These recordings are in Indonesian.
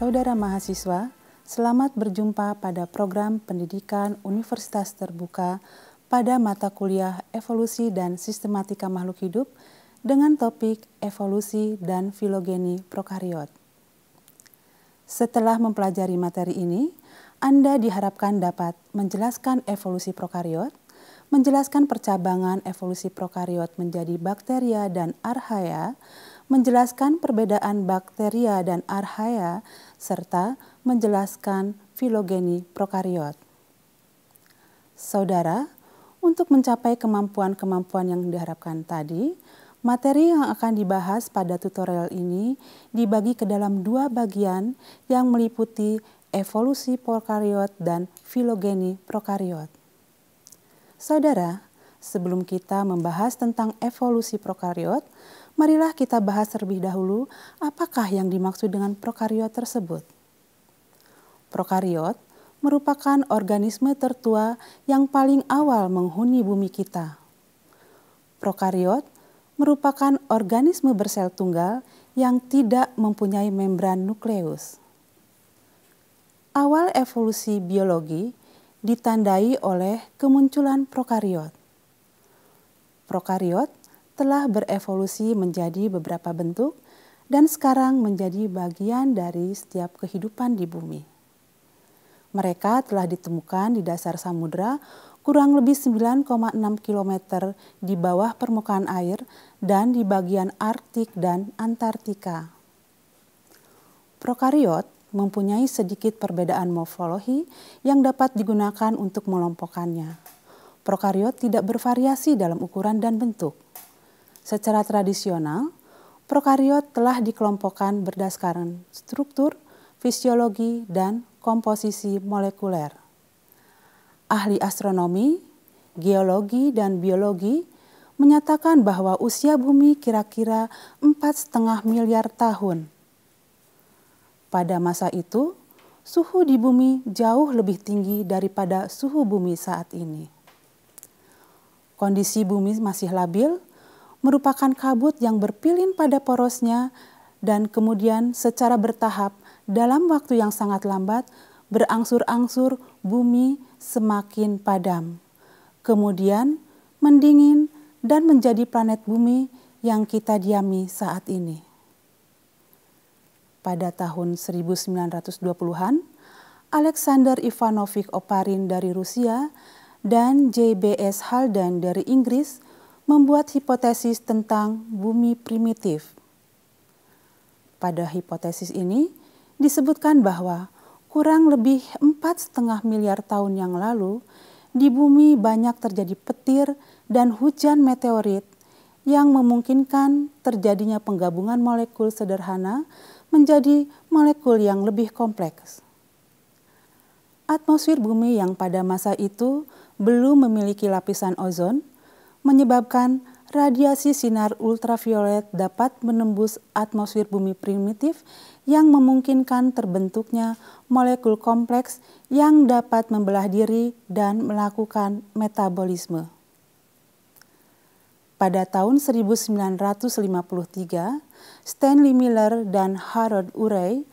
Saudara mahasiswa, selamat berjumpa pada program pendidikan Universitas Terbuka pada mata kuliah Evolusi dan Sistematika Makhluk Hidup dengan topik Evolusi dan Filogeni Prokariot. Setelah mempelajari materi ini, Anda diharapkan dapat menjelaskan evolusi prokariot, menjelaskan percabangan evolusi prokariot menjadi bakteria dan arhaya menjelaskan perbedaan bakteria dan arhaya serta menjelaskan filogeni prokariot. Saudara, untuk mencapai kemampuan-kemampuan yang diharapkan tadi, materi yang akan dibahas pada tutorial ini dibagi ke dalam dua bagian yang meliputi evolusi prokariot dan filogeni prokariot. Saudara, sebelum kita membahas tentang evolusi prokariot, marilah kita bahas terlebih dahulu apakah yang dimaksud dengan prokariot tersebut. Prokariot merupakan organisme tertua yang paling awal menghuni bumi kita. Prokariot merupakan organisme bersel tunggal yang tidak mempunyai membran nukleus. Awal evolusi biologi ditandai oleh kemunculan prokariot. Prokariot telah berevolusi menjadi beberapa bentuk dan sekarang menjadi bagian dari setiap kehidupan di bumi. Mereka telah ditemukan di dasar samudera kurang lebih 9,6 km di bawah permukaan air dan di bagian Arktik dan Antartika. Prokariot mempunyai sedikit perbedaan morfologi yang dapat digunakan untuk melompokkannya. Prokariot tidak bervariasi dalam ukuran dan bentuk. Secara tradisional, prokariot telah dikelompokkan berdasarkan struktur, fisiologi, dan komposisi molekuler. Ahli astronomi, geologi, dan biologi menyatakan bahwa usia bumi kira-kira 4,5 miliar tahun. Pada masa itu, suhu di bumi jauh lebih tinggi daripada suhu bumi saat ini. Kondisi bumi masih labil merupakan kabut yang berpilin pada porosnya dan kemudian secara bertahap dalam waktu yang sangat lambat berangsur-angsur bumi semakin padam. Kemudian mendingin dan menjadi planet bumi yang kita diami saat ini. Pada tahun 1920-an, Alexander Ivanovich Oparin dari Rusia dan JBS Halden dari Inggris membuat hipotesis tentang bumi primitif. Pada hipotesis ini disebutkan bahwa kurang lebih empat setengah miliar tahun yang lalu di bumi banyak terjadi petir dan hujan meteorit yang memungkinkan terjadinya penggabungan molekul sederhana menjadi molekul yang lebih kompleks. Atmosfer bumi yang pada masa itu belum memiliki lapisan ozon menyebabkan radiasi sinar ultraviolet dapat menembus atmosfer bumi primitif yang memungkinkan terbentuknya molekul kompleks yang dapat membelah diri dan melakukan metabolisme. Pada tahun 1953, Stanley Miller dan Harold Urey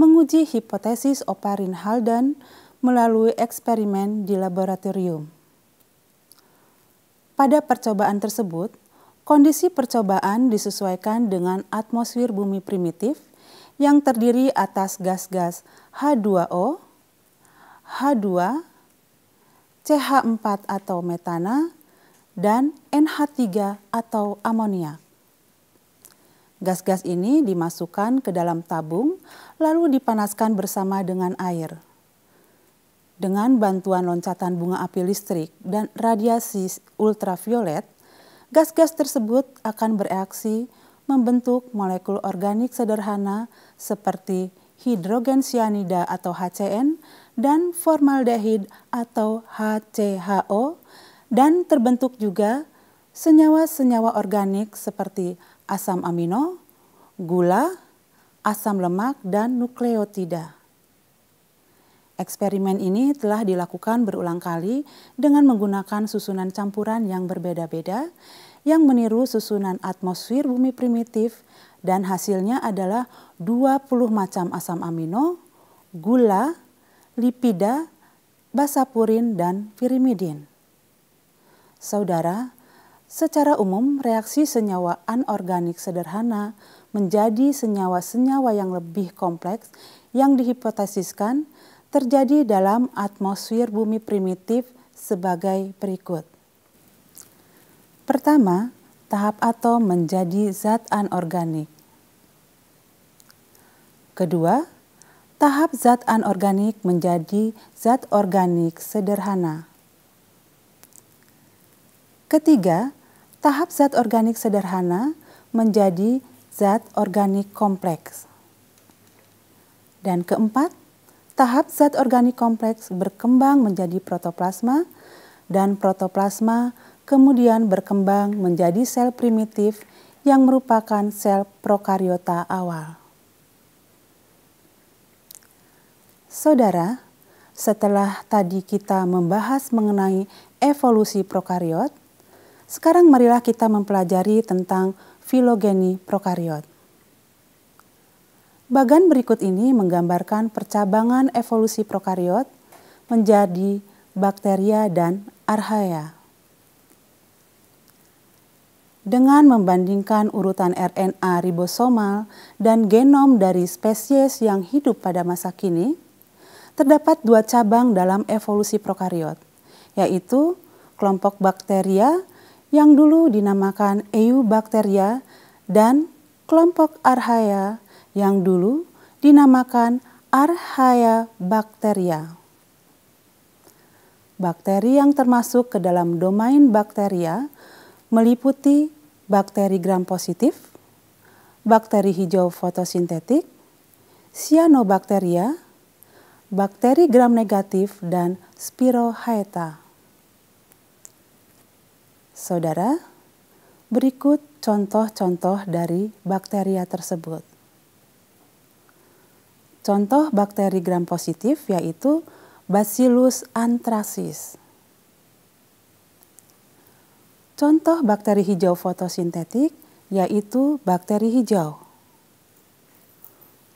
menguji hipotesis Oparin-Halden melalui eksperimen di laboratorium. Pada percobaan tersebut, kondisi percobaan disesuaikan dengan atmosfer bumi primitif yang terdiri atas gas-gas H2O, H2, CH4 atau metana, dan NH3 atau amonia. Gas-gas ini dimasukkan ke dalam tabung lalu dipanaskan bersama dengan air. Dengan bantuan loncatan bunga api listrik dan radiasi ultraviolet, gas-gas tersebut akan bereaksi membentuk molekul organik sederhana seperti hidrogen cyanida atau HCN dan formaldehid atau HCHO dan terbentuk juga senyawa-senyawa organik seperti asam amino, gula, asam lemak dan nukleotida. Eksperimen ini telah dilakukan berulang kali dengan menggunakan susunan campuran yang berbeda-beda yang meniru susunan atmosfer bumi primitif dan hasilnya adalah 20 macam asam amino, gula, lipida, basapurin, dan pirimidin. Saudara, secara umum reaksi senyawa anorganik sederhana menjadi senyawa-senyawa yang lebih kompleks yang dihipotesiskan terjadi dalam atmosfer bumi primitif sebagai berikut. Pertama, tahap atom menjadi zat anorganik. Kedua, tahap zat anorganik menjadi zat organik sederhana. Ketiga, tahap zat organik sederhana menjadi zat organik kompleks. Dan keempat, tahap zat organik kompleks berkembang menjadi protoplasma dan protoplasma kemudian berkembang menjadi sel primitif yang merupakan sel prokariota awal. Saudara, setelah tadi kita membahas mengenai evolusi prokariot, sekarang marilah kita mempelajari tentang filogeni prokariot. Bagan berikut ini menggambarkan percabangan evolusi prokariot menjadi bakteria dan arhaya. Dengan membandingkan urutan RNA ribosomal dan genom dari spesies yang hidup pada masa kini, terdapat dua cabang dalam evolusi prokariot, yaitu kelompok bakteria yang dulu dinamakan Eubacteria dan kelompok arhaya yang dulu dinamakan Archaea bacteria. Bakteri yang termasuk ke dalam domain bakteria meliputi bakteri gram positif, bakteri hijau fotosintetik, cyanobacteria, bakteri gram negatif, dan spirohaeta. Saudara, berikut contoh-contoh dari bakteria tersebut. Contoh bakteri gram positif yaitu Bacillus anthracis. Contoh bakteri hijau fotosintetik yaitu bakteri hijau.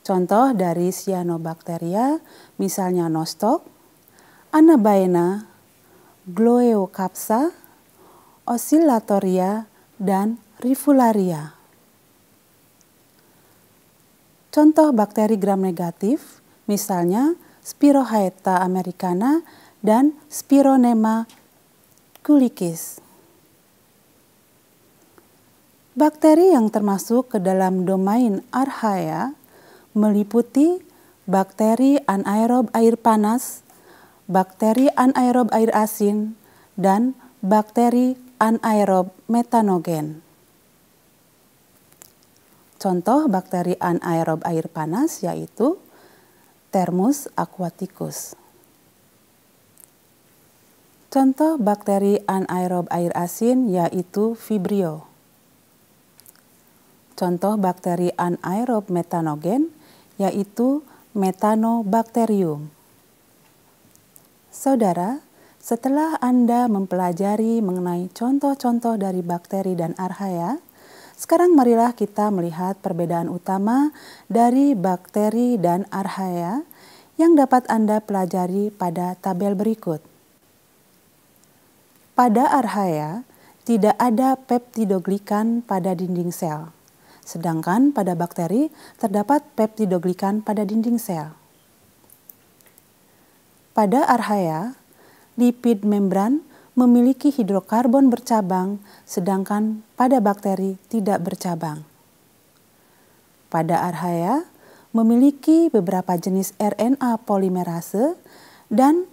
Contoh dari cyanobacteria misalnya nostoc, anabaena, gloeocapsa, oscillatoria, dan Rifularia. Contoh bakteri gram negatif, misalnya Spirohaeta americana dan Spironema culicis. Bakteri yang termasuk ke dalam domain Archaea meliputi bakteri anaerob air panas, bakteri anaerob air asin, dan bakteri anaerob metanogen. Contoh bakteri anaerob air panas yaitu Thermus aquaticus. Contoh bakteri anaerob air asin yaitu Vibrio. Contoh bakteri anaerob metanogen yaitu Metanobacterium. Saudara, setelah Anda mempelajari mengenai contoh-contoh dari bakteri dan arhaya, sekarang marilah kita melihat perbedaan utama dari bakteri dan arhaya yang dapat Anda pelajari pada tabel berikut. Pada arhaya tidak ada peptidoglikan pada dinding sel, sedangkan pada bakteri terdapat peptidoglikan pada dinding sel. Pada arhaya lipid membran memiliki hidrokarbon bercabang, sedangkan pada bakteri tidak bercabang. Pada arhaya memiliki beberapa jenis RNA polimerase dan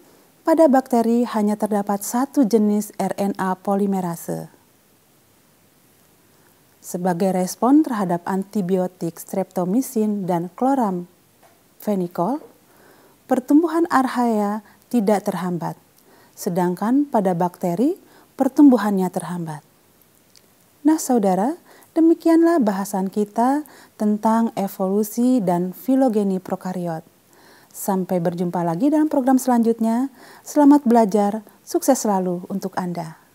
pada bakteri hanya terdapat satu jenis RNA polimerase. Sebagai respon terhadap antibiotik streptomisin dan kloramfenicol, pertumbuhan arhaya tidak terhambat sedangkan pada bakteri pertumbuhannya terhambat. Nah, saudara, demikianlah bahasan kita tentang evolusi dan filogeni prokariot. Sampai berjumpa lagi dalam program selanjutnya. Selamat belajar, sukses selalu untuk Anda.